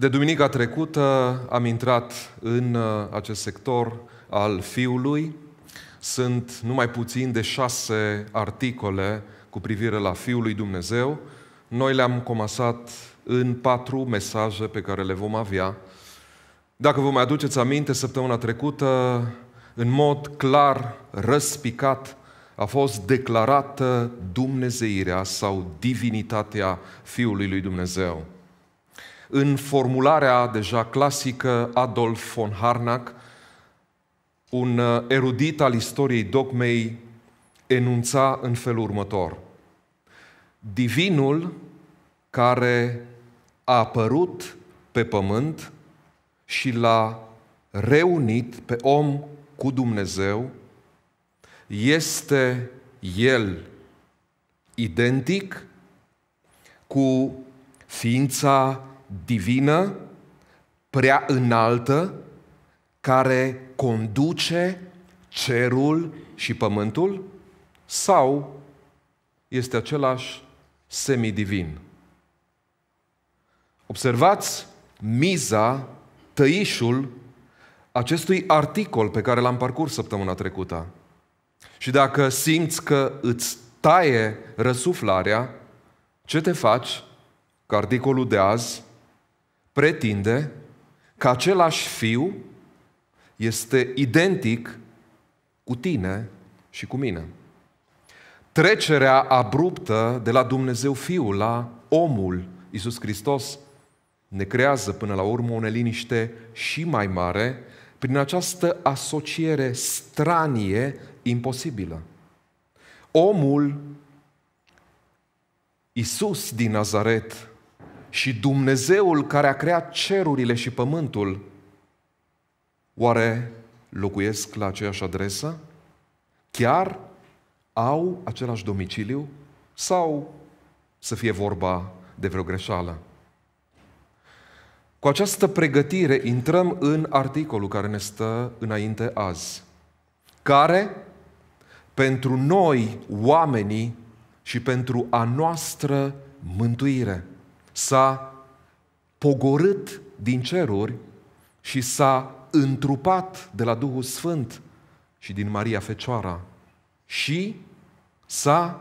De duminica trecută am intrat în uh, acest sector al Fiului. Sunt numai puțin de șase articole cu privire la Fiul lui Dumnezeu. Noi le-am comasat în patru mesaje pe care le vom avea. Dacă vă mai aduceți aminte, săptămâna trecută, în mod clar, răspicat, a fost declarată dumnezeirea sau divinitatea Fiului lui Dumnezeu în formularea deja clasică Adolf von Harnack, un uh, erudit al istoriei dogmei, enunța în felul următor. Divinul care a apărut pe pământ și l-a reunit pe om cu Dumnezeu, este el identic cu ființa divină, prea înaltă, care conduce cerul și pământul? Sau este același semidivin? Observați miza, tăișul acestui articol pe care l-am parcurs săptămâna trecută. Și dacă simți că îți taie răsuflarea, ce te faci? Că articolul de azi pretinde că același fiu este identic cu tine și cu mine. Trecerea abruptă de la Dumnezeu Fiul la omul Iisus Hristos ne creează până la urmă o neliniște și mai mare prin această asociere stranie imposibilă. Omul Iisus din Nazaret și Dumnezeul care a creat cerurile și pământul, oare locuiesc la aceeași adresă? Chiar au același domiciliu? Sau să fie vorba de vreo greșeală? Cu această pregătire intrăm în articolul care ne stă înainte azi, care pentru noi, oamenii, și pentru a noastră mântuire s-a pogorât din ceruri și s-a întrupat de la Duhul Sfânt și din Maria Fecioara și s-a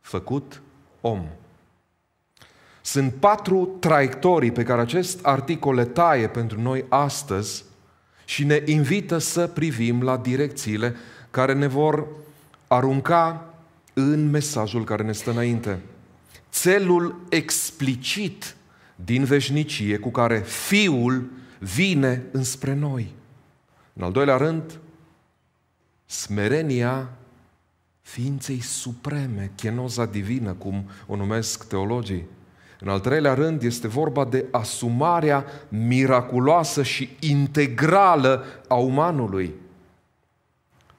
făcut om. Sunt patru traiectorii pe care acest articol le taie pentru noi astăzi și ne invită să privim la direcțiile care ne vor arunca în mesajul care ne stă înainte țelul explicit din veșnicie cu care Fiul vine înspre noi. În al doilea rând, smerenia ființei supreme, chenoza divină, cum o numesc teologii. În al treilea rând, este vorba de asumarea miraculoasă și integrală a umanului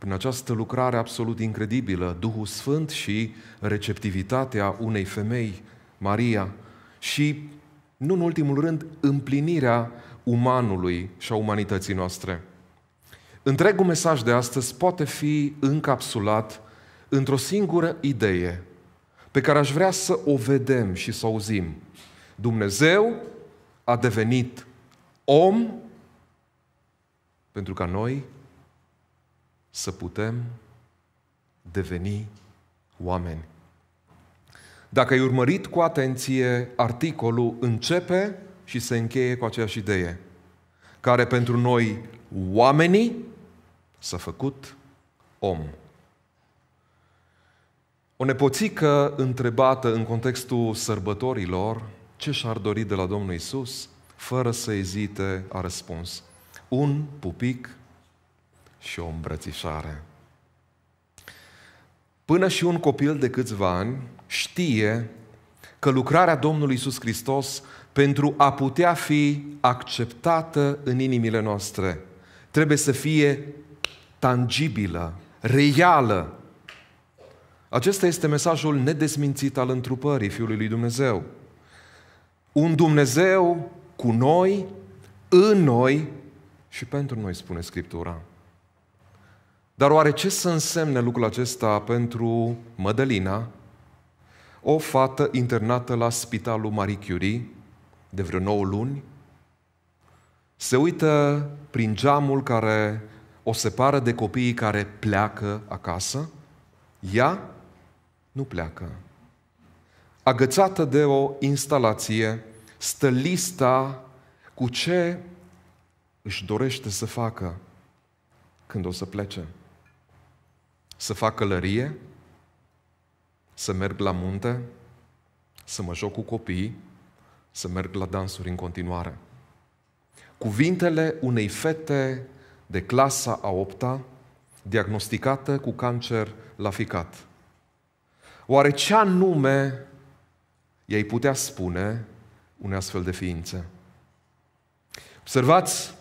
prin această lucrare absolut incredibilă, Duhul Sfânt și receptivitatea unei femei, Maria, și, nu în ultimul rând, împlinirea umanului și a umanității noastre. Întregul mesaj de astăzi poate fi încapsulat într-o singură idee pe care aș vrea să o vedem și să o auzim. Dumnezeu a devenit om pentru ca noi să putem deveni oameni. Dacă ai urmărit cu atenție, articolul începe și se încheie cu aceeași idee, care pentru noi oamenii s-a făcut om. O nepoțică întrebată în contextul sărbătorilor ce și-ar dori de la Domnul Isus, fără să ezite, a răspuns: Un pupic și o îmbrățișare. Până și un copil de câțiva ani știe că lucrarea Domnului Isus Hristos pentru a putea fi acceptată în inimile noastre trebuie să fie tangibilă, reală. Acesta este mesajul nedesmințit al întrupării Fiului lui Dumnezeu. Un Dumnezeu cu noi, în noi și pentru noi, spune Scriptura. Dar oare ce să însemne lucrul acesta pentru Mădălina, o fată internată la spitalul Marie Curie de vreo 9 luni? Se uită prin geamul care o separă de copiii care pleacă acasă? Ea nu pleacă. Agățată de o instalație, stă lista cu ce își dorește să facă când o să plece să fac călărie, să merg la munte, să mă joc cu copiii, să merg la dansuri în continuare. Cuvintele unei fete de clasa a opta, diagnosticată cu cancer la ficat. Oare ce anume ei putea spune unei astfel de ființe? Observați,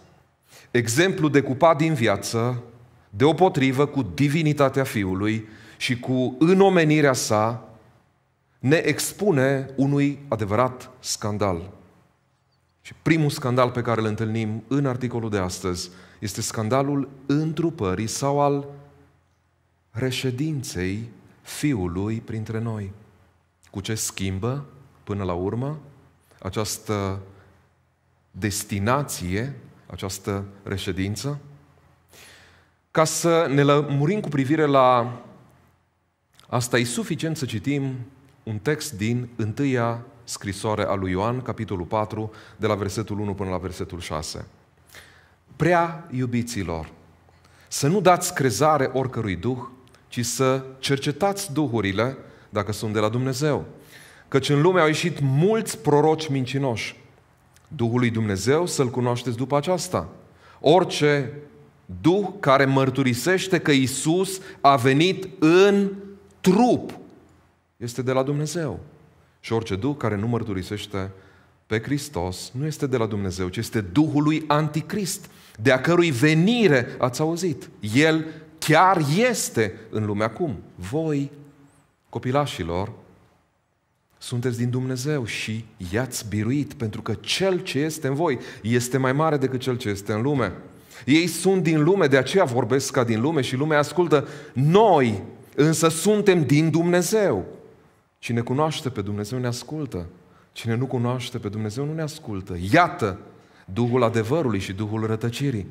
exemplu decupat din viață deopotrivă cu divinitatea Fiului și cu înomenirea sa, ne expune unui adevărat scandal. Și primul scandal pe care îl întâlnim în articolul de astăzi este scandalul întrupării sau al reședinței Fiului printre noi. Cu ce schimbă, până la urmă, această destinație, această reședință? ca să ne lămurim cu privire la asta e suficient să citim un text din întâia scrisoare a lui Ioan, capitolul 4, de la versetul 1 până la versetul 6. Prea iubiților, să nu dați crezare oricărui duh, ci să cercetați duhurile, dacă sunt de la Dumnezeu. Căci în lume au ieșit mulți proroci mincinoși. Duhul lui Dumnezeu să-L cunoașteți după aceasta. Orice Duh care mărturisește că Isus a venit în trup. Este de la Dumnezeu. Și orice Duh care nu mărturisește pe Hristos nu este de la Dumnezeu, ci este Duhul lui Anticrist, de a cărui venire ați auzit. El chiar este în lume acum. Voi, copilașilor, sunteți din Dumnezeu și i-ați biruit, pentru că cel ce este în voi este mai mare decât cel ce este în lume. Ei sunt din lume, de aceea vorbesc ca din lume și lumea ascultă. Noi însă suntem din Dumnezeu. Cine cunoaște pe Dumnezeu ne ascultă. Cine nu cunoaște pe Dumnezeu nu ne ascultă. Iată Duhul adevărului și Duhul rătăcirii.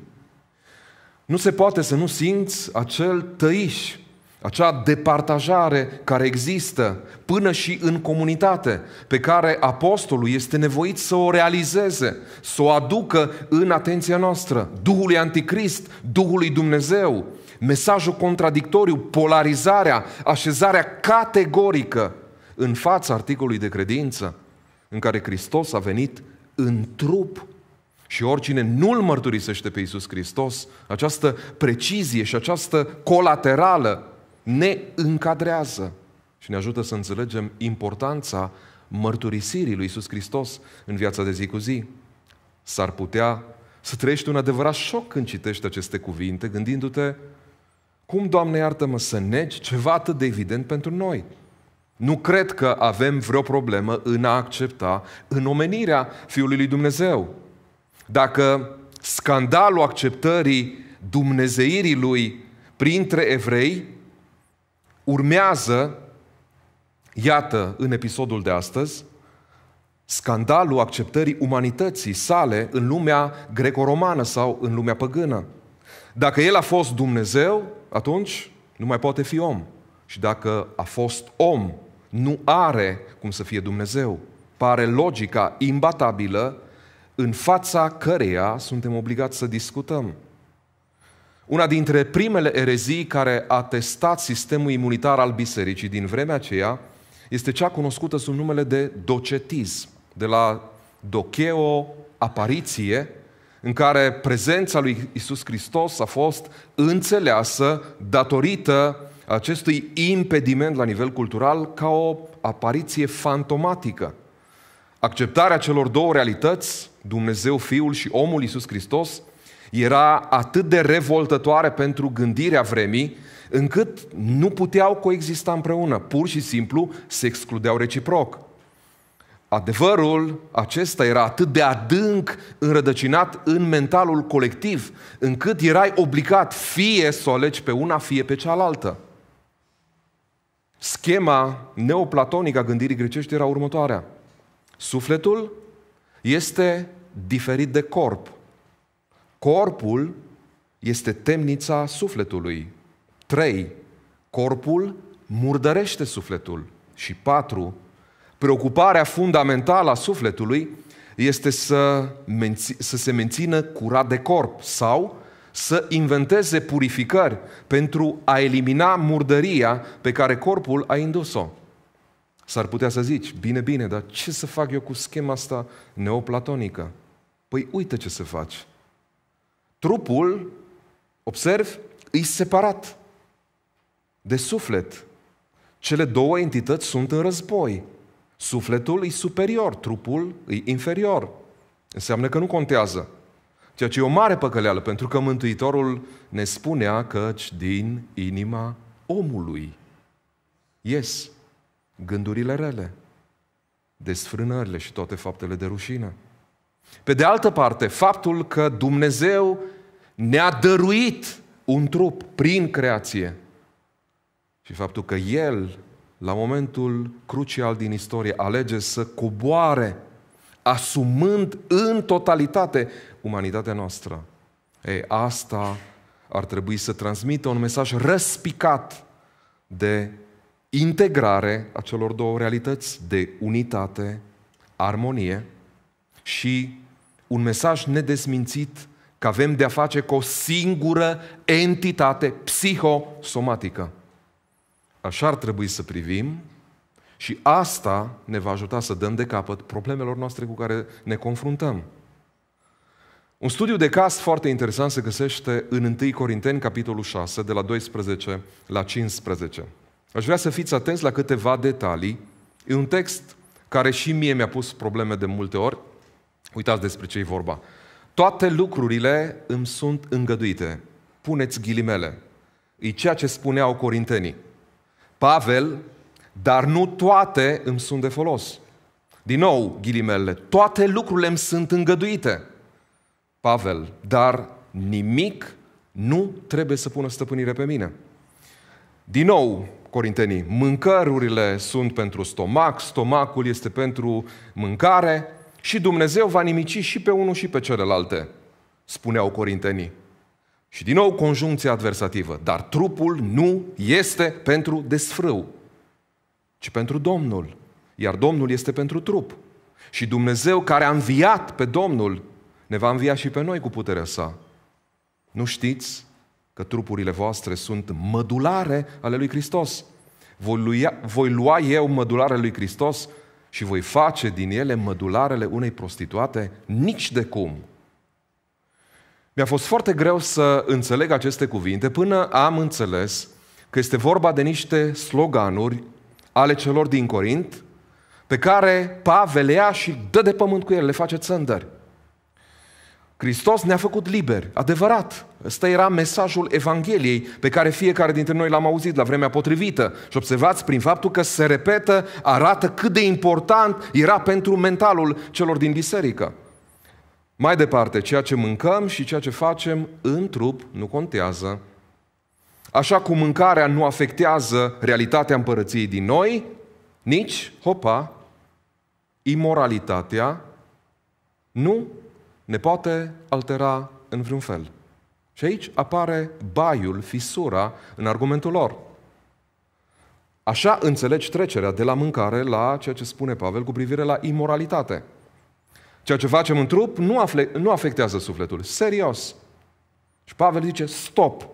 Nu se poate să nu simți acel tăiș acea departajare care există până și în comunitate, pe care apostolul este nevoit să o realizeze, să o aducă în atenția noastră, Duhului Anticrist, Duhului Dumnezeu, mesajul contradictoriu, polarizarea, așezarea categorică în fața articolului de credință, în care Hristos a venit în trup și oricine nu-L mărturisește pe Iisus Hristos, această precizie și această colaterală ne încadrează și ne ajută să înțelegem importanța mărturisirii lui Isus Hristos în viața de zi cu zi. S-ar putea să trăiești un adevărat șoc când citești aceste cuvinte, gândindu-te cum, Doamne, iartă-mă să negi ceva atât de evident pentru noi. Nu cred că avem vreo problemă în a accepta în omenirea Fiului lui Dumnezeu. Dacă scandalul acceptării dumnezeirii lui printre evrei urmează, iată, în episodul de astăzi, scandalul acceptării umanității sale în lumea greco-romană sau în lumea păgână. Dacă el a fost Dumnezeu, atunci nu mai poate fi om. Și dacă a fost om, nu are cum să fie Dumnezeu. Pare logica imbatabilă în fața căreia suntem obligați să discutăm una dintre primele erezii care a testat sistemul imunitar al bisericii din vremea aceea este cea cunoscută sub numele de docetism, de la docheo apariție, în care prezența lui Isus Hristos a fost înțeleasă datorită acestui impediment la nivel cultural ca o apariție fantomatică. Acceptarea celor două realități, Dumnezeu Fiul și omul Isus Hristos, era atât de revoltătoare pentru gândirea vremii, încât nu puteau coexista împreună. Pur și simplu se excludeau reciproc. Adevărul acesta era atât de adânc înrădăcinat în mentalul colectiv, încât erai obligat fie să o alegi pe una, fie pe cealaltă. Schema neoplatonică a gândirii grecești era următoarea. Sufletul este diferit de corp. Corpul este temnița sufletului. 3. Corpul murdărește sufletul. Și 4. Preocuparea fundamentală a sufletului este să, menți- să se mențină curat de corp sau să inventeze purificări pentru a elimina murdăria pe care corpul a indus-o. S-ar putea să zici, bine, bine, dar ce să fac eu cu schema asta neoplatonică? Păi uite ce să faci. Trupul, observ, e separat de suflet. Cele două entități sunt în război. Sufletul e superior, trupul e inferior. Înseamnă că nu contează. Ceea ce e o mare păcăleală, pentru că Mântuitorul ne spunea căci din inima omului ies gândurile rele, desfrânările și toate faptele de rușine. Pe de altă parte, faptul că Dumnezeu ne-a dăruit un trup prin creație și faptul că El, la momentul crucial din istorie, alege să coboare, asumând în totalitate umanitatea noastră. Ei, asta ar trebui să transmită un mesaj răspicat de integrare a celor două realități, de unitate, armonie și un mesaj nedesmințit că avem de-a face cu o singură entitate psihosomatică. Așa ar trebui să privim și asta ne va ajuta să dăm de capăt problemelor noastre cu care ne confruntăm. Un studiu de caz foarte interesant se găsește în 1 Corinteni, capitolul 6, de la 12 la 15. Aș vrea să fiți atenți la câteva detalii. E un text care și mie mi-a pus probleme de multe ori, Uitați despre ce e vorba. Toate lucrurile îmi sunt îngăduite. Puneți ghilimele. E ceea ce spuneau corintenii. Pavel, dar nu toate îmi sunt de folos. Din nou, ghilimele, toate lucrurile îmi sunt îngăduite. Pavel, dar nimic nu trebuie să pună stăpânire pe mine. Din nou, corintenii, mâncărurile sunt pentru stomac, stomacul este pentru mâncare, și Dumnezeu va nimici și pe unul și pe celelalte, spuneau corintenii. Și din nou conjuncție adversativă. Dar trupul nu este pentru desfrâu, ci pentru Domnul. Iar Domnul este pentru trup. Și Dumnezeu care a înviat pe Domnul ne va învia și pe noi cu puterea sa. Nu știți că trupurile voastre sunt mădulare ale lui Hristos? Voi lua, voi lua eu mădularele lui Hristos și voi face din ele mădularele unei prostituate nici de cum. Mi-a fost foarte greu să înțeleg aceste cuvinte până am înțeles că este vorba de niște sloganuri ale celor din Corint pe care Pavel ia și dă de pământ cu ele, le face țândări. Hristos ne-a făcut liberi, adevărat. Ăsta era mesajul Evangheliei pe care fiecare dintre noi l-am auzit la vremea potrivită. Și observați, prin faptul că se repetă, arată cât de important era pentru mentalul celor din biserică. Mai departe, ceea ce mâncăm și ceea ce facem în trup nu contează. Așa cum mâncarea nu afectează realitatea împărăției din noi, nici, hopa, imoralitatea nu ne poate altera în vreun fel. Și aici apare baiul, fisura în argumentul lor. Așa înțelegi trecerea de la mâncare la ceea ce spune Pavel cu privire la imoralitate. Ceea ce facem în trup nu, afle, nu afectează sufletul. Serios. Și Pavel zice, stop.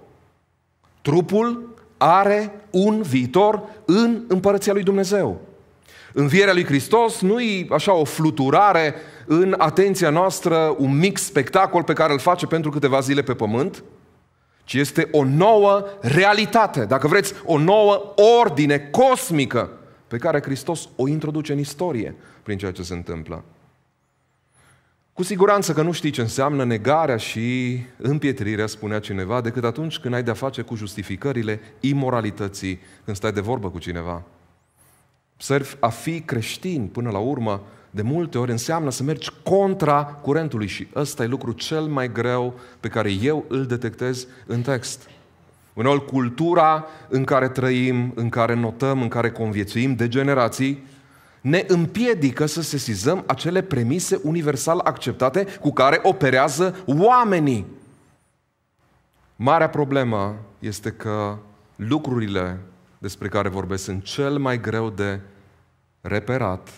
Trupul are un viitor în împărăția lui Dumnezeu. Învierea lui Hristos nu e așa o fluturare în atenția noastră un mic spectacol pe care îl face pentru câteva zile pe pământ, ci este o nouă realitate, dacă vreți, o nouă ordine cosmică pe care Hristos o introduce în istorie prin ceea ce se întâmplă. Cu siguranță că nu știi ce înseamnă negarea și împietrirea, spunea cineva, decât atunci când ai de-a face cu justificările imoralității, când stai de vorbă cu cineva. Observ, a fi creștin până la urmă de multe ori înseamnă să mergi contra curentului și ăsta e lucru cel mai greu pe care eu îl detectez în text. Uneori cultura în care trăim, în care notăm, în care conviețuim de generații, ne împiedică să sesizăm acele premise universal acceptate cu care operează oamenii. Marea problemă este că lucrurile despre care vorbesc sunt cel mai greu de reperat,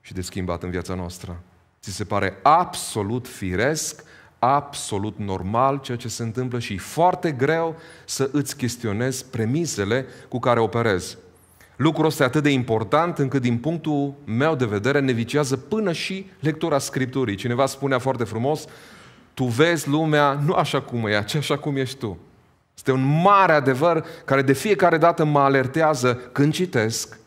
și de schimbat în viața noastră. Ți se pare absolut firesc, absolut normal ceea ce se întâmplă și e foarte greu să îți chestionezi premisele cu care operezi. Lucrul ăsta e atât de important încât din punctul meu de vedere ne viciază până și lectura Scripturii. Cineva spunea foarte frumos, tu vezi lumea nu așa cum e, ci așa cum ești tu. Este un mare adevăr care de fiecare dată mă alertează când citesc,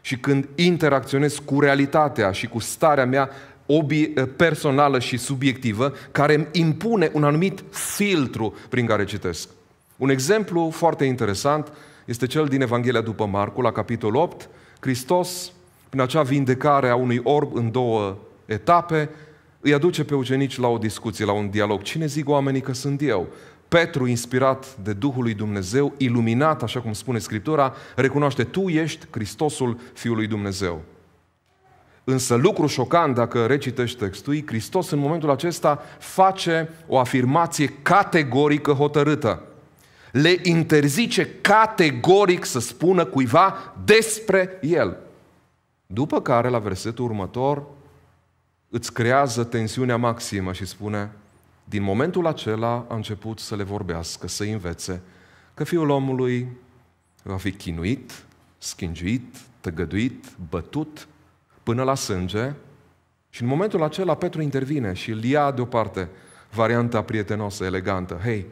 și când interacționez cu realitatea și cu starea mea obi- eh, personală și subiectivă, care îmi impune un anumit filtru prin care citesc. Un exemplu foarte interesant este cel din Evanghelia după Marcu, la capitolul 8. Hristos, prin acea vindecare a unui orb în două etape, îi aduce pe ucenici la o discuție, la un dialog. Cine zic oamenii că sunt eu? Petru, inspirat de Duhul lui Dumnezeu, iluminat, așa cum spune Scriptura, recunoaște, tu ești Hristosul Fiului Dumnezeu. Însă lucru șocant, dacă recitești textul, Hristos în momentul acesta face o afirmație categorică hotărâtă. Le interzice categoric să spună cuiva despre El. După care, la versetul următor, îți creează tensiunea maximă și spune, din momentul acela a început să le vorbească, să învețe că fiul omului va fi chinuit, schingiuit, tăgăduit, bătut până la sânge și în momentul acela Petru intervine și îl ia deoparte varianta prietenoasă, elegantă. Hei,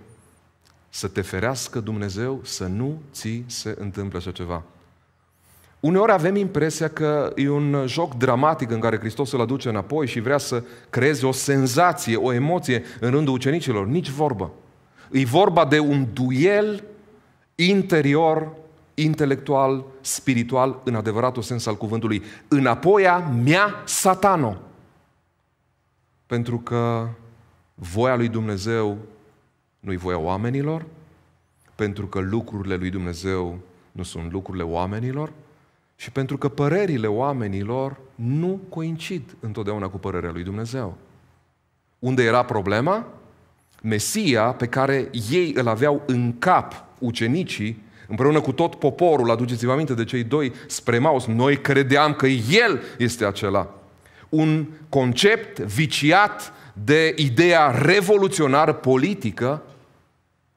să te ferească Dumnezeu să nu ți se întâmple așa ceva. Uneori avem impresia că e un joc dramatic în care Hristos îl aduce înapoi și vrea să creeze o senzație, o emoție în rândul ucenicilor. Nici vorbă. E vorba de un duel interior, intelectual, spiritual, în adevăratul sens al cuvântului. Înapoia mea satano. Pentru că voia lui Dumnezeu nu-i voia oamenilor, pentru că lucrurile lui Dumnezeu nu sunt lucrurile oamenilor, și pentru că părerile oamenilor nu coincid întotdeauna cu părerea lui Dumnezeu. Unde era problema? Mesia pe care ei îl aveau în cap ucenicii, împreună cu tot poporul, aduceți-vă aminte de cei doi spre Maus, noi credeam că El este acela. Un concept viciat de ideea revoluționară politică,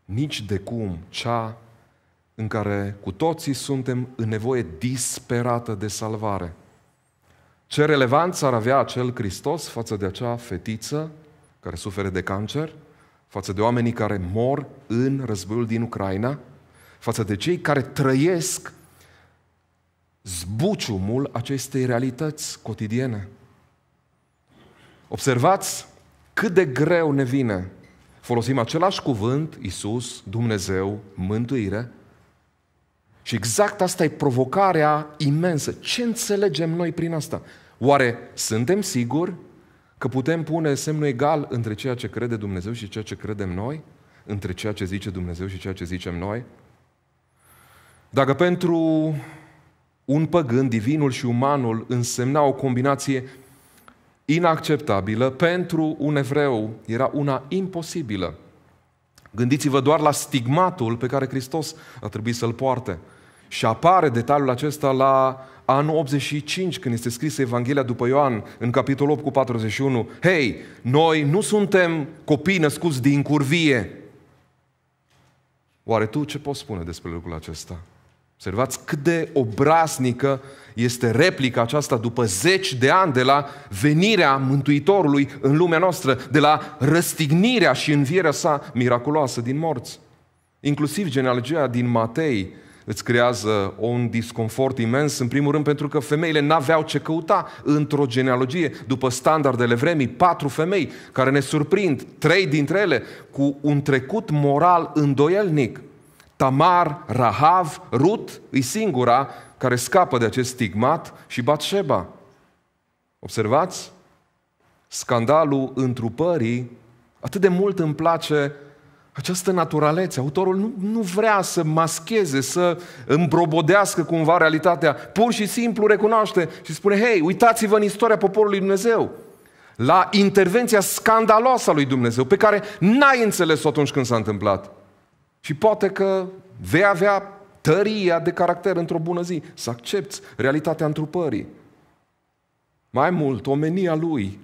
nici de cum cea în care cu toții suntem în nevoie disperată de salvare. Ce relevanță ar avea acel Hristos față de acea fetiță care suferă de cancer, față de oamenii care mor în războiul din Ucraina, față de cei care trăiesc zbuciumul acestei realități cotidiene. Observați cât de greu ne vine. Folosim același cuvânt, Isus, Dumnezeu, mântuire, și exact asta e provocarea imensă. Ce înțelegem noi prin asta? Oare suntem siguri că putem pune semnul egal între ceea ce crede Dumnezeu și ceea ce credem noi? Între ceea ce zice Dumnezeu și ceea ce zicem noi? Dacă pentru un păgân, divinul și umanul însemna o combinație inacceptabilă, pentru un evreu era una imposibilă. Gândiți-vă doar la stigmatul pe care Hristos a trebuit să-l poarte. Și apare detaliul acesta la anul 85, când este scrisă Evanghelia după Ioan, în capitolul 8 cu 41. Hei, noi nu suntem copii născuți din curvie. Oare tu ce poți spune despre lucrul acesta? Observați cât de obraznică este replica aceasta după zeci de ani de la venirea Mântuitorului în lumea noastră, de la răstignirea și învierea sa miraculoasă din morți. Inclusiv genealogia din Matei îți creează un disconfort imens, în primul rând pentru că femeile n-aveau ce căuta într-o genealogie. După standardele vremii, patru femei care ne surprind, trei dintre ele, cu un trecut moral îndoielnic – Tamar, Rahav, Rut, e singura care scapă de acest stigmat și Batșeba. Observați? Scandalul întrupării, atât de mult îmi place această naturalețe. Autorul nu, nu vrea să mascheze, să îmbrobodească cumva realitatea. Pur și simplu recunoaște și spune, hei, uitați-vă în istoria poporului Dumnezeu la intervenția scandaloasă a lui Dumnezeu, pe care n-ai înțeles-o atunci când s-a întâmplat. Și poate că vei avea tăria de caracter într-o bună zi, să accepti realitatea întrupării. Mai mult, omenia lui.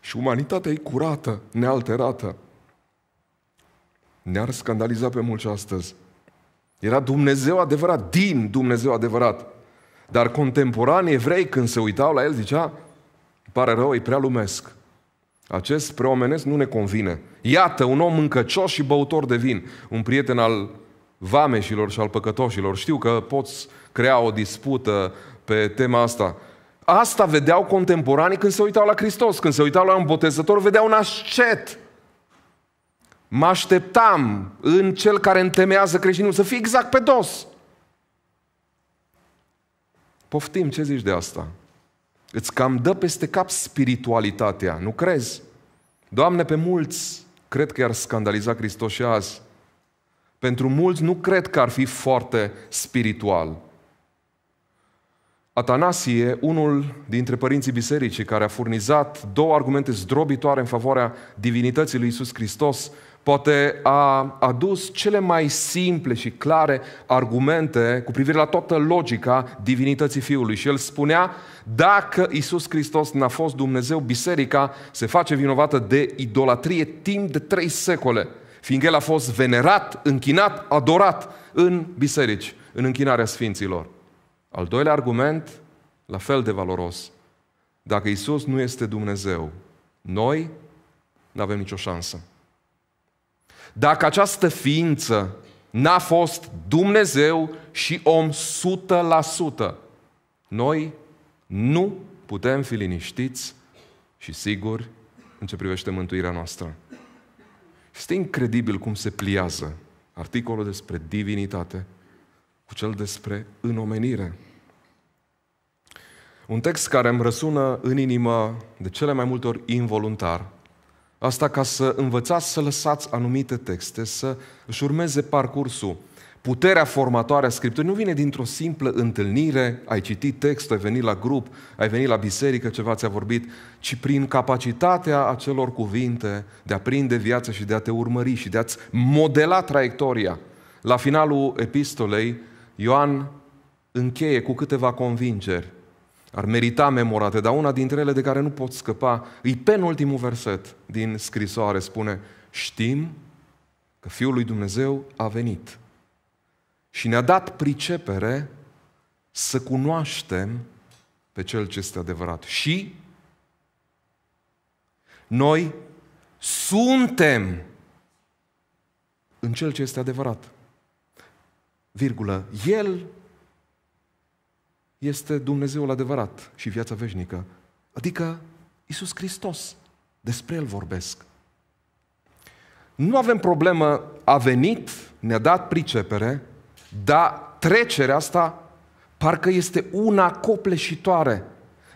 Și umanitatea e curată, nealterată. Ne-ar scandaliza pe mulți astăzi. Era Dumnezeu adevărat, din Dumnezeu adevărat. Dar contemporanii evrei, când se uitau la el, zicea, pare rău, e prea lumesc. Acest preomenesc nu ne convine. Iată, un om încăcioș și băutor de vin, un prieten al vameșilor și al păcătoșilor. Știu că poți crea o dispută pe tema asta. Asta vedeau contemporanii când se uitau la Hristos, când se uitau la un botezător, vedeau un ascet. Mă așteptam în cel care întemeiază creștinul să fie exact pe dos. Poftim, ce zici de asta? îți cam dă peste cap spiritualitatea, nu crezi? Doamne, pe mulți cred că i-ar scandaliza Hristos și azi. Pentru mulți nu cred că ar fi foarte spiritual. Atanasie, unul dintre părinții bisericii care a furnizat două argumente zdrobitoare în favoarea divinității lui Isus Hristos, poate a adus cele mai simple și clare argumente cu privire la toată logica divinității Fiului. Și el spunea, dacă Isus Hristos n-a fost Dumnezeu, biserica se face vinovată de idolatrie timp de trei secole, fiindcă el a fost venerat, închinat, adorat în biserici, în închinarea sfinților. Al doilea argument, la fel de valoros. Dacă Isus nu este Dumnezeu, noi nu avem nicio șansă. Dacă această ființă n-a fost Dumnezeu și om 100%, noi nu putem fi liniștiți și siguri în ce privește mântuirea noastră. Este incredibil cum se pliază articolul despre divinitate cu cel despre înomenire. Un text care îmi răsună în inimă de cele mai multe ori involuntar Asta ca să învățați să lăsați anumite texte să își urmeze parcursul. Puterea formatoare a Scripturii nu vine dintr-o simplă întâlnire, ai citit textul, ai venit la grup, ai venit la biserică, ceva ți-a vorbit, ci prin capacitatea acelor cuvinte de a prinde viața și de a te urmări și de a-ți modela traiectoria. La finalul epistolei, Ioan încheie cu câteva convingeri ar merita memorate, dar una dintre ele de care nu pot scăpa, îi penultimul verset din scrisoare, spune Știm că Fiul lui Dumnezeu a venit și ne-a dat pricepere să cunoaștem pe Cel ce este adevărat. Și noi suntem în Cel ce este adevărat. Virgulă, El este Dumnezeul adevărat și viața veșnică, adică Isus Hristos. Despre El vorbesc. Nu avem problemă, a venit, ne-a dat pricepere, dar trecerea asta parcă este una copleșitoare.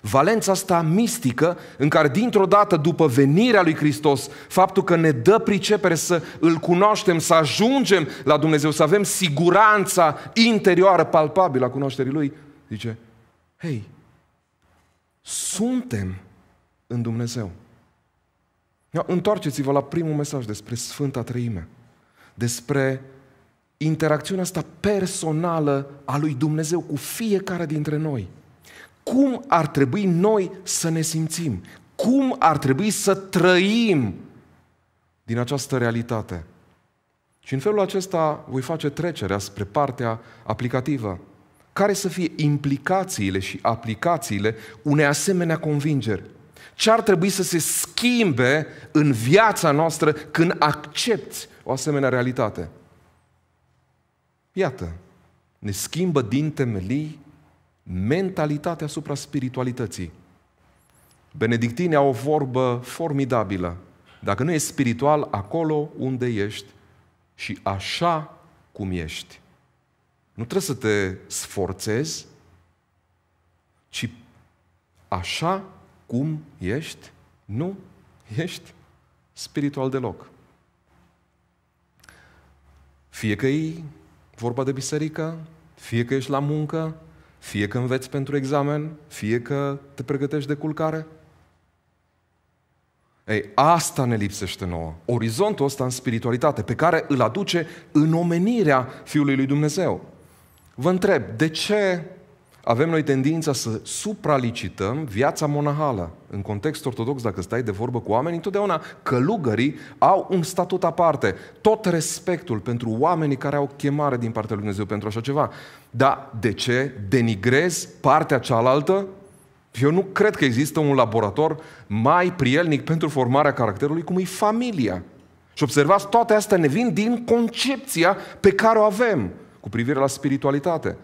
Valența asta mistică, în care dintr-o dată, după venirea lui Hristos, faptul că ne dă pricepere să îl cunoaștem, să ajungem la Dumnezeu, să avem siguranța interioară palpabilă a cunoașterii Lui, Zice, hei, suntem în Dumnezeu. Întoarceți-vă la primul mesaj despre Sfânta Trăime, despre interacțiunea asta personală a lui Dumnezeu cu fiecare dintre noi. Cum ar trebui noi să ne simțim? Cum ar trebui să trăim din această realitate? Și în felul acesta voi face trecerea spre partea aplicativă care să fie implicațiile și aplicațiile unei asemenea convingeri? Ce ar trebui să se schimbe în viața noastră când accepti o asemenea realitate? Iată, ne schimbă din temelii mentalitatea asupra spiritualității. Benedictinii au o vorbă formidabilă. Dacă nu ești spiritual, acolo unde ești și așa cum ești. Nu trebuie să te sforțezi, ci așa cum ești, nu ești spiritual deloc. Fie că e vorba de biserică, fie că ești la muncă, fie că înveți pentru examen, fie că te pregătești de culcare. Ei, asta ne lipsește nouă. Orizontul ăsta în spiritualitate, pe care îl aduce în omenirea Fiului lui Dumnezeu. Vă întreb, de ce avem noi tendința să supralicităm viața monahală. În context ortodox, dacă stai de vorbă cu oameni, întotdeauna călugării au un statut aparte. Tot respectul pentru oamenii care au chemare din partea lui Dumnezeu pentru așa ceva. Dar de ce denigrezi partea cealaltă? Eu nu cred că există un laborator mai prielnic pentru formarea caracterului cum e familia. Și observați, toate astea ne vin din concepția pe care o avem cu privire la spiritualitate.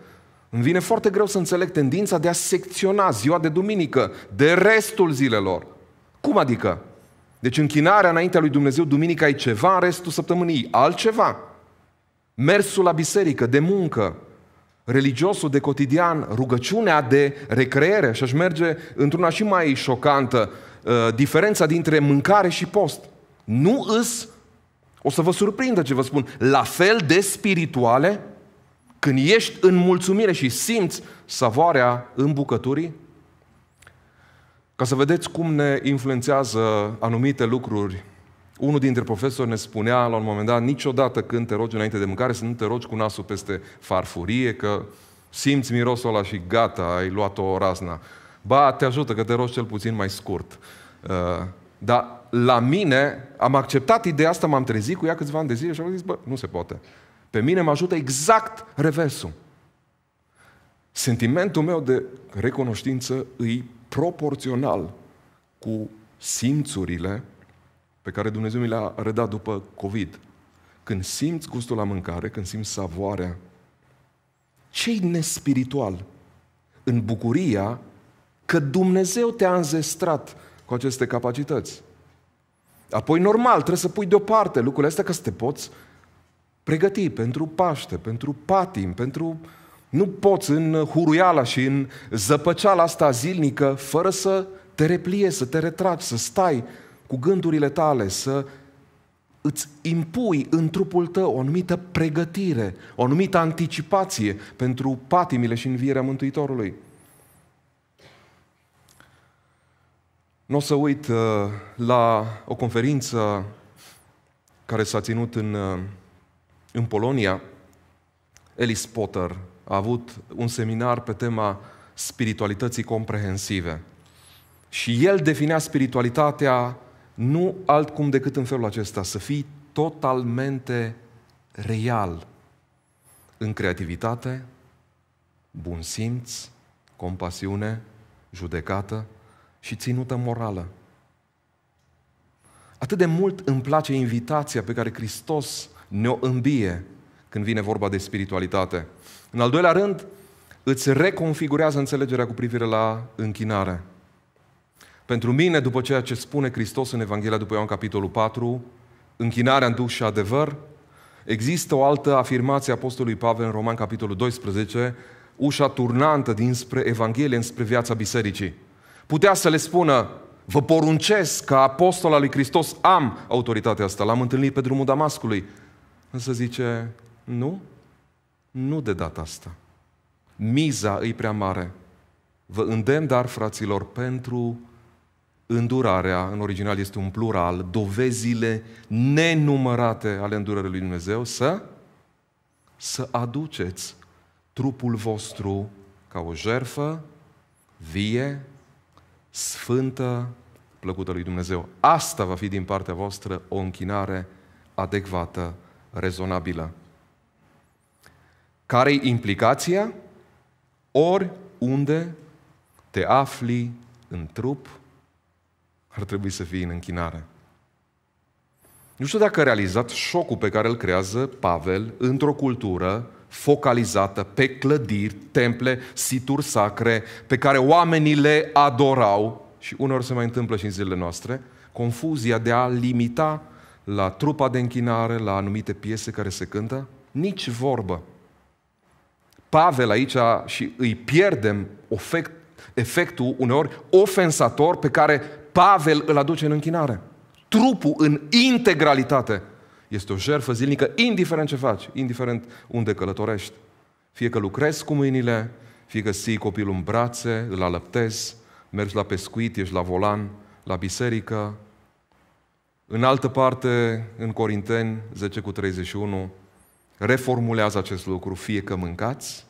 Îmi vine foarte greu să înțeleg tendința de a secționa ziua de duminică de restul zilelor. Cum adică? Deci închinarea înaintea lui Dumnezeu duminica e ceva, restul săptămânii altceva. Mersul la biserică, de muncă, religiosul de cotidian, rugăciunea de recreere și aș merge într-una și mai șocantă, uh, diferența dintre mâncare și post. Nu îs, o să vă surprindă ce vă spun, la fel de spirituale când ești în mulțumire și simți savoarea în bucăturii? Ca să vedeți cum ne influențează anumite lucruri, unul dintre profesori ne spunea la un moment dat, niciodată când te rogi înainte de mâncare să nu te rogi cu nasul peste farfurie, că simți mirosul ăla și gata, ai luat o razna. Ba, te ajută că te rogi cel puțin mai scurt. Uh, dar la mine, am acceptat ideea asta, m-am trezit cu ea câțiva ani de zile și am zis, bă, nu se poate. Pe mine mă ajută exact reversul. Sentimentul meu de recunoștință îi proporțional cu simțurile pe care Dumnezeu mi le-a redat după COVID. Când simți gustul la mâncare, când simți savoarea, ce-i nespiritual în bucuria că Dumnezeu te-a înzestrat cu aceste capacități? Apoi, normal, trebuie să pui deoparte lucrurile astea ca să te poți pregăti pentru Paște, pentru patim, pentru... Nu poți în huruiala și în zăpăceala asta zilnică, fără să te replie, să te retragi, să stai cu gândurile tale, să îți impui în trupul tău o anumită pregătire, o anumită anticipație pentru patimile și învierea Mântuitorului. Nu o să uit uh, la o conferință care s-a ținut în uh, în Polonia, Elis Potter a avut un seminar pe tema spiritualității comprehensive. Și el definea spiritualitatea nu altcum decât în felul acesta, să fii totalmente real în creativitate, bun simț, compasiune, judecată și ținută morală. Atât de mult îmi place invitația pe care Hristos ne o îmbie când vine vorba de spiritualitate. În al doilea rând, îți reconfigurează înțelegerea cu privire la închinare. Pentru mine, după ceea ce spune Hristos în Evanghelia după Ioan capitolul 4, închinarea în duh și adevăr, există o altă afirmație a Apostolului Pavel în Roman capitolul 12, ușa turnantă dinspre Evanghelie, înspre viața bisericii. Putea să le spună, vă poruncesc ca apostol al lui Hristos, am autoritatea asta, l-am întâlnit pe drumul Damascului, Însă zice, nu, nu de data asta. Miza e prea mare. Vă îndemn, dar, fraților, pentru îndurarea, în original este un plural, dovezile nenumărate ale îndurării lui Dumnezeu, să, să aduceți trupul vostru ca o jerfă vie, sfântă, plăcută lui Dumnezeu. Asta va fi din partea voastră o închinare adecvată rezonabilă. care implicația ori unde te afli în trup, ar trebui să fii în închinare. Nu știu dacă a realizat șocul pe care îl creează Pavel într-o cultură focalizată pe clădiri, temple, situri sacre, pe care oamenii le adorau și uneori se mai întâmplă și în zilele noastre, confuzia de a limita la trupa de închinare, la anumite piese care se cântă? Nici vorbă. Pavel aici și îi pierdem efect, efectul uneori ofensator pe care Pavel îl aduce în închinare. Trupul în integralitate este o jertfă zilnică, indiferent ce faci, indiferent unde călătorești. Fie că lucrezi cu mâinile, fie că ții copilul în brațe, îl alăptezi, mergi la pescuit, ești la volan, la biserică, în altă parte, în Corinteni 10 cu 31, reformulează acest lucru, fie că mâncați,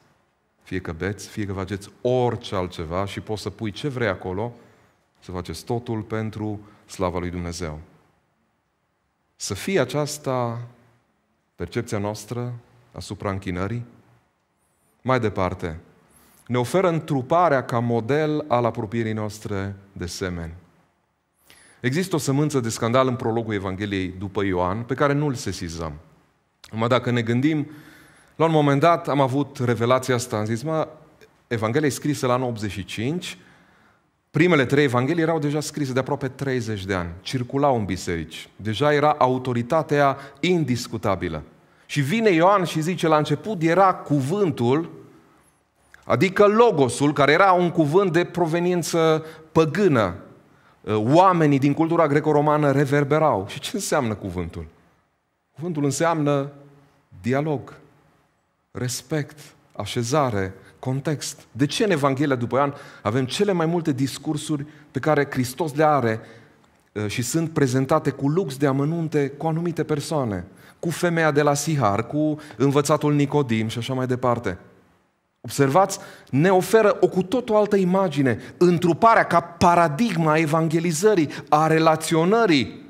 fie că beți, fie că faceți orice altceva și poți să pui ce vrei acolo, să faceți totul pentru slava lui Dumnezeu. Să fie aceasta percepția noastră asupra închinării? Mai departe, ne oferă întruparea ca model al apropierii noastre de semeni. Există o sămânță de scandal în prologul Evangheliei după Ioan, pe care nu îl sesizăm. Numai dacă ne gândim, la un moment dat am avut revelația asta, am zis, mă, Evanghelia e scrisă la 85, primele trei Evanghelii erau deja scrise de aproape 30 de ani, circulau în biserici, deja era autoritatea indiscutabilă. Și vine Ioan și zice, la început era cuvântul, adică logosul, care era un cuvânt de proveniență păgână, Uh, oamenii din cultura greco-romană reverberau. Și ce înseamnă cuvântul? Cuvântul înseamnă dialog, respect, așezare, context. De ce în Evanghelia după Ioan avem cele mai multe discursuri pe care Hristos le are uh, și sunt prezentate cu lux de amănunte cu anumite persoane, cu femeia de la Sihar, cu învățatul Nicodim și așa mai departe observați, ne oferă o cu tot o altă imagine. Întruparea ca paradigma a evangelizării, a relaționării.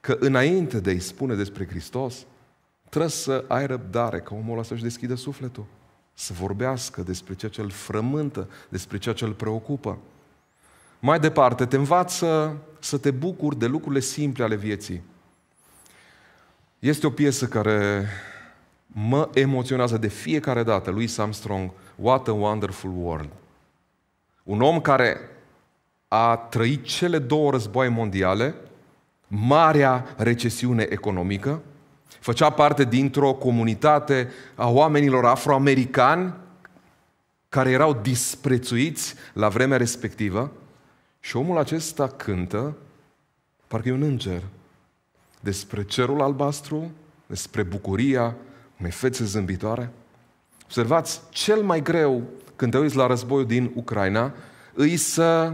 Că înainte de a-i spune despre Hristos, trebuie să ai răbdare, ca omul ăla să-și deschidă sufletul, să vorbească despre ceea ce îl frământă, despre ceea ce îl preocupă. Mai departe, te învață să te bucuri de lucrurile simple ale vieții. Este o piesă care mă emoționează de fiecare dată, lui Armstrong, What a Wonderful World. Un om care a trăit cele două războaie mondiale, marea recesiune economică, făcea parte dintr-o comunitate a oamenilor afroamericani care erau disprețuiți la vremea respectivă și omul acesta cântă, parcă e un înger, despre cerul albastru, despre bucuria unei fețe zâmbitoare – Observați, cel mai greu când te uiți la războiul din Ucraina, îi să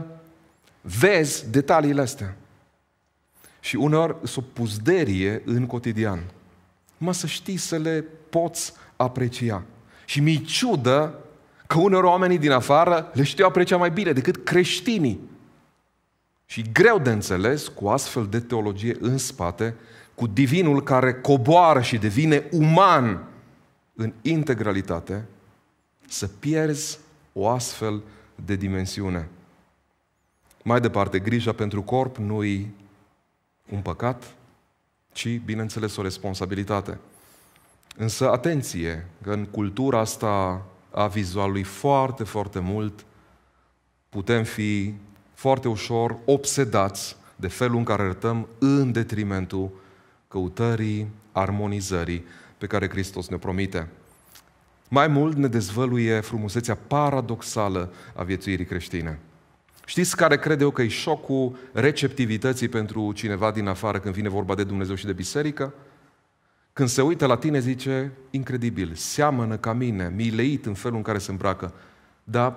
vezi detaliile astea. Și uneori sunt o puzderie în cotidian. Mă să știi să le poți aprecia. Și mi-i ciudă că uneori oamenii din afară le știu aprecia mai bine decât creștinii. Și greu de înțeles cu astfel de teologie în spate, cu divinul care coboară și devine uman în integralitate, să pierzi o astfel de dimensiune. Mai departe, grija pentru corp nu-i un păcat, ci, bineînțeles, o responsabilitate. Însă, atenție, că în cultura asta a vizualului foarte, foarte mult, putem fi foarte ușor obsedați de felul în care arătăm în detrimentul căutării, armonizării pe care Hristos ne promite. Mai mult ne dezvăluie frumusețea paradoxală a viețuirii creștine. Știți care cred eu că e șocul receptivității pentru cineva din afară când vine vorba de Dumnezeu și de biserică? Când se uită la tine zice, incredibil, seamănă ca mine, mileit în felul în care se îmbracă, dar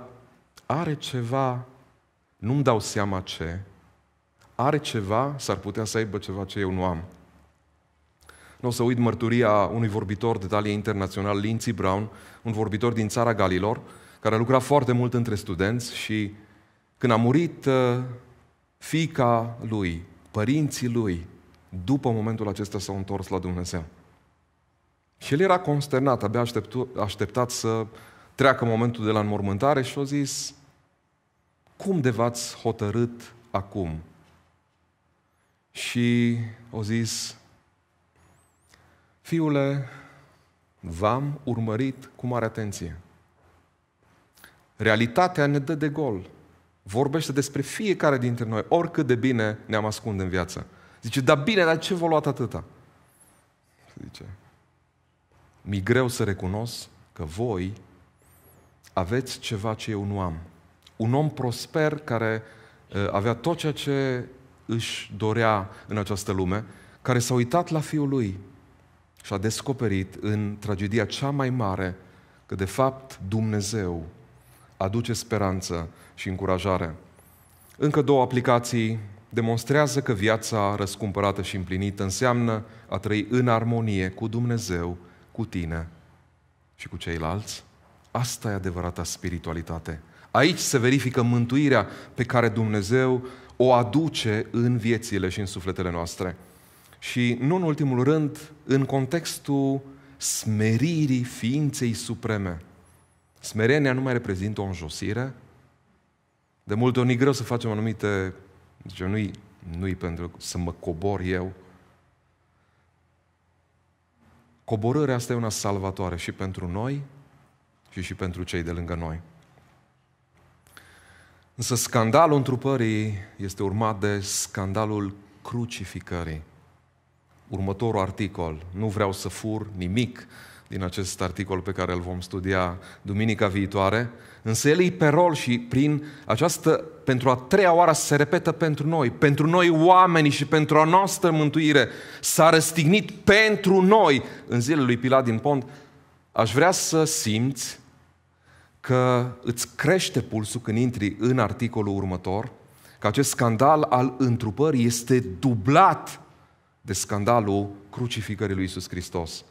are ceva, nu-mi dau seama ce, are ceva, s-ar putea să aibă ceva ce eu nu am. Nu o să uit mărturia unui vorbitor de talie internațional, Lindsey Brown, un vorbitor din țara Galilor, care a lucrat foarte mult între studenți și când a murit uh, fica lui, părinții lui, după momentul acesta s-au întors la Dumnezeu. Și el era consternat, abia așteptu, așteptat să treacă momentul de la înmormântare și a zis, cum de v-ați hotărât acum? Și au zis, Fiule, v-am urmărit cu mare atenție. Realitatea ne dă de gol. Vorbește despre fiecare dintre noi, oricât de bine ne-am ascunde în viață. Zice, da bine, dar ce v-a luat atâta? Zice, mi greu să recunosc că voi aveți ceva ce eu nu am. Un om prosper care uh, avea tot ceea ce își dorea în această lume, care s-a uitat la fiul lui, și a descoperit în tragedia cea mai mare că de fapt Dumnezeu aduce speranță și încurajare. Încă două aplicații demonstrează că viața răscumpărată și împlinită înseamnă a trăi în armonie cu Dumnezeu, cu tine și cu ceilalți. Asta e adevărata spiritualitate. Aici se verifică mântuirea pe care Dumnezeu o aduce în viețile și în sufletele noastre. Și nu în ultimul rând, în contextul smeririi ființei supreme. Smerenia nu mai reprezintă o înjosire. De multe ori e greu să facem anumite... Zice, nu-i, nu-i pentru să mă cobor eu. Coborârea asta e una salvatoare și pentru noi și și pentru cei de lângă noi. Însă scandalul întrupării este urmat de scandalul crucificării următorul articol. Nu vreau să fur nimic din acest articol pe care îl vom studia duminica viitoare, însă el e pe rol și prin această, pentru a treia oară se repetă pentru noi, pentru noi oamenii și pentru a noastră mântuire, s-a răstignit pentru noi în zilele lui Pilat din Pont, aș vrea să simți că îți crește pulsul când intri în articolul următor, că acest scandal al întrupării este dublat de scandalul crucificării lui Isus Hristos.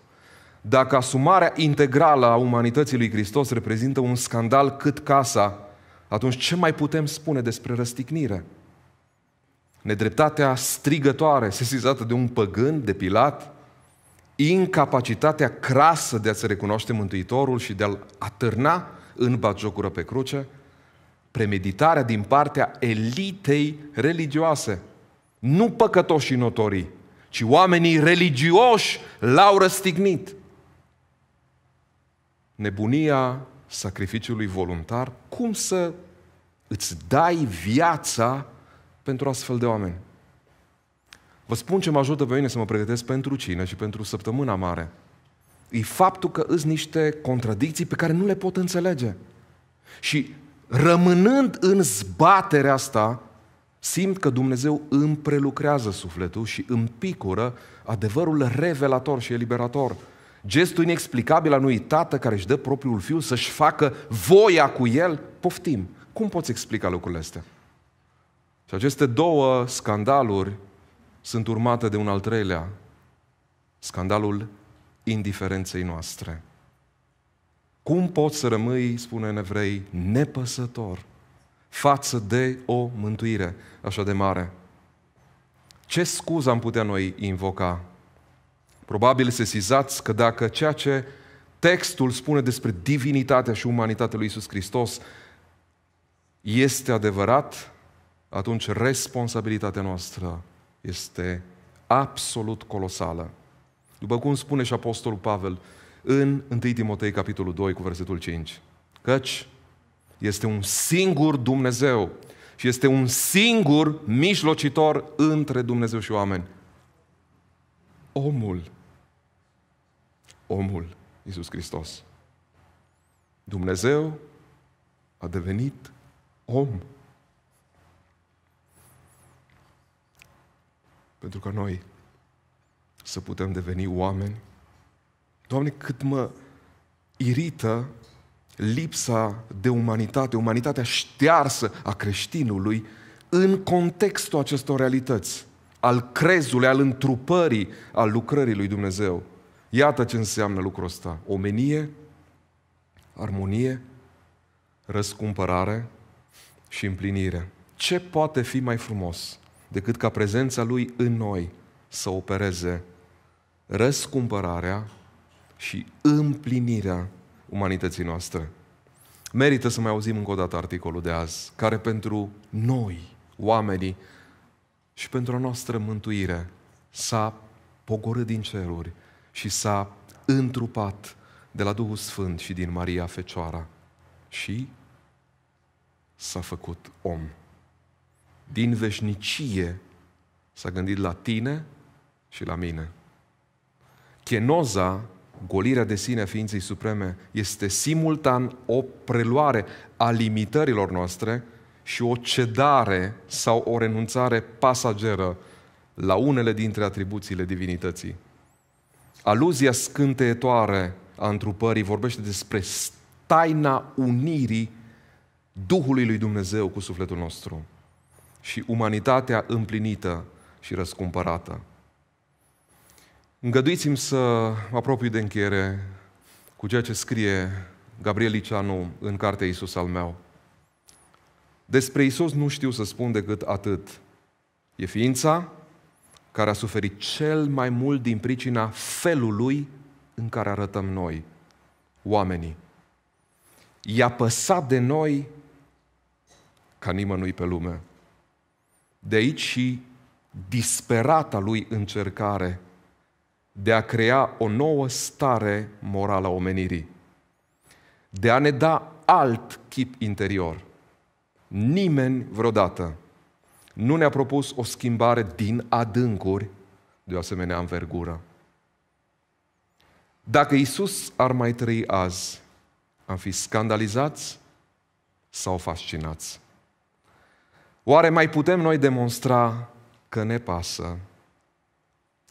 Dacă asumarea integrală a umanității lui Hristos reprezintă un scandal cât casa, atunci ce mai putem spune despre răstignire? Nedreptatea strigătoare, sesizată de un păgân, de Pilat, incapacitatea crasă de a-ți recunoaște Mântuitorul și de a-l atârna în batjocură pe cruce, premeditarea din partea elitei religioase, nu păcătoșii notorii, ci oamenii religioși l-au răstignit. Nebunia sacrificiului voluntar, cum să îți dai viața pentru astfel de oameni? Vă spun ce mă ajută pe mine să mă pregătesc pentru cine și pentru săptămâna mare. E faptul că îți niște contradicții pe care nu le pot înțelege. Și rămânând în zbaterea asta, Simt că Dumnezeu îmi prelucrează sufletul și îmi picură adevărul revelator și eliberator. Gestul inexplicabil al unui tată care își dă propriul fiu să-și facă voia cu el, poftim. Cum poți explica lucrurile astea? Și aceste două scandaluri sunt urmate de un al treilea, scandalul indiferenței noastre. Cum poți să rămâi, spune nevrei, evrei, nepăsător față de o mântuire așa de mare. Ce scuză am putea noi invoca? Probabil sesizați că dacă ceea ce textul spune despre divinitatea și umanitatea lui Isus Hristos este adevărat, atunci responsabilitatea noastră este absolut colosală. După cum spune și Apostolul Pavel în 1 Timotei capitolul 2 cu versetul 5, căci este un singur Dumnezeu și este un singur mijlocitor între Dumnezeu și oameni. Omul. Omul, Iisus Hristos. Dumnezeu a devenit om. Pentru ca noi să putem deveni oameni. Doamne, cât mă irită lipsa de umanitate, umanitatea ștearsă a creștinului în contextul acestor realități, al crezului, al întrupării, al lucrării lui Dumnezeu. Iată ce înseamnă lucrul ăsta. Omenie, armonie, răscumpărare și împlinire. Ce poate fi mai frumos decât ca prezența Lui în noi să opereze răscumpărarea și împlinirea umanității noastre. Merită să mai auzim încă o dată articolul de azi, care pentru noi, oamenii, și pentru a noastră mântuire s-a pogorât din ceruri și s-a întrupat de la Duhul Sfânt și din Maria Fecioara și s-a făcut om. Din veșnicie s-a gândit la tine și la mine. Chenoza golirea de sine a ființei supreme este simultan o preluare a limitărilor noastre și o cedare sau o renunțare pasageră la unele dintre atribuțiile divinității. Aluzia scânteietoare a întrupării vorbește despre taina unirii Duhului lui Dumnezeu cu sufletul nostru și umanitatea împlinită și răscumpărată. Îngăduiți-mi să mă apropii de încheiere cu ceea ce scrie Gabriel Iceanu în cartea Iisus al meu. Despre Iisus nu știu să spun decât atât. E ființa care a suferit cel mai mult din pricina felului în care arătăm noi, oamenii. I-a păsat de noi ca nimănui pe lume. De aici și disperata lui încercare – de a crea o nouă stare morală a omenirii, de a ne da alt chip interior. Nimeni vreodată nu ne-a propus o schimbare din adâncuri de o asemenea învergură. Dacă Isus ar mai trăi azi, am fi scandalizați sau fascinați? Oare mai putem noi demonstra că ne pasă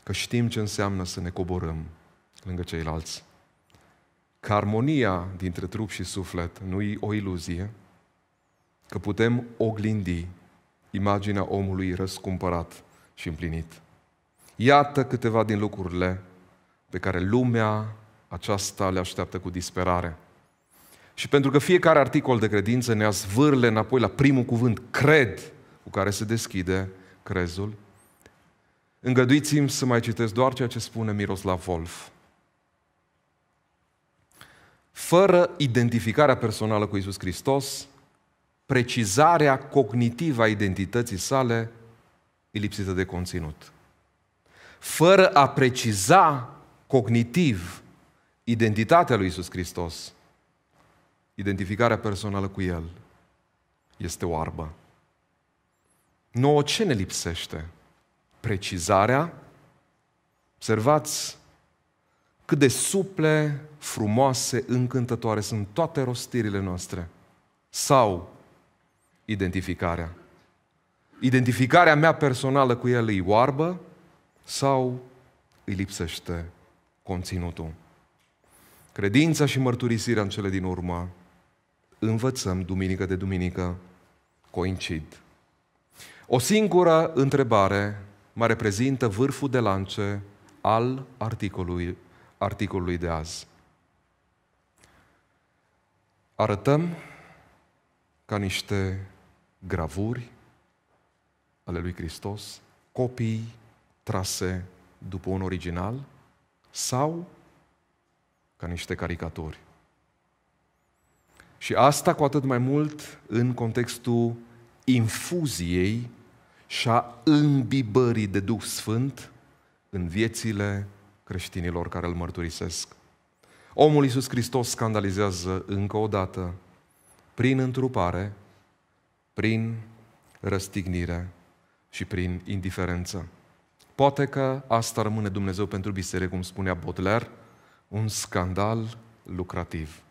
că știm ce înseamnă să ne coborâm lângă ceilalți. Că armonia dintre trup și suflet nu e o iluzie, că putem oglindi imaginea omului răscumpărat și împlinit. Iată câteva din lucrurile pe care lumea aceasta le așteaptă cu disperare. Și pentru că fiecare articol de credință ne-a zvârle înapoi la primul cuvânt, cred, cu care se deschide crezul, Îngăduiți-mi să mai citesc doar ceea ce spune Miroslav Wolf. Fără identificarea personală cu Isus Hristos, precizarea cognitivă a identității sale e lipsită de conținut. Fără a preciza cognitiv identitatea lui Isus Hristos, identificarea personală cu El este o arbă. Nouă ce ne lipsește? precizarea. Observați cât de suple, frumoase, încântătoare sunt toate rostirile noastre. Sau identificarea. Identificarea mea personală cu el îi oarbă sau îi lipsește conținutul. Credința și mărturisirea în cele din urmă învățăm duminică de duminică coincid. O singură întrebare mă reprezintă vârful de lance al articolului, articolului de azi. Arătăm ca niște gravuri ale lui Hristos, copii trase după un original sau ca niște caricaturi. Și asta cu atât mai mult în contextul infuziei și a îmbibării de Duh Sfânt în viețile creștinilor care îl mărturisesc. Omul Iisus Hristos scandalizează încă o dată prin întrupare, prin răstignire și prin indiferență. Poate că asta rămâne Dumnezeu pentru biserică, cum spunea Baudelaire, un scandal lucrativ.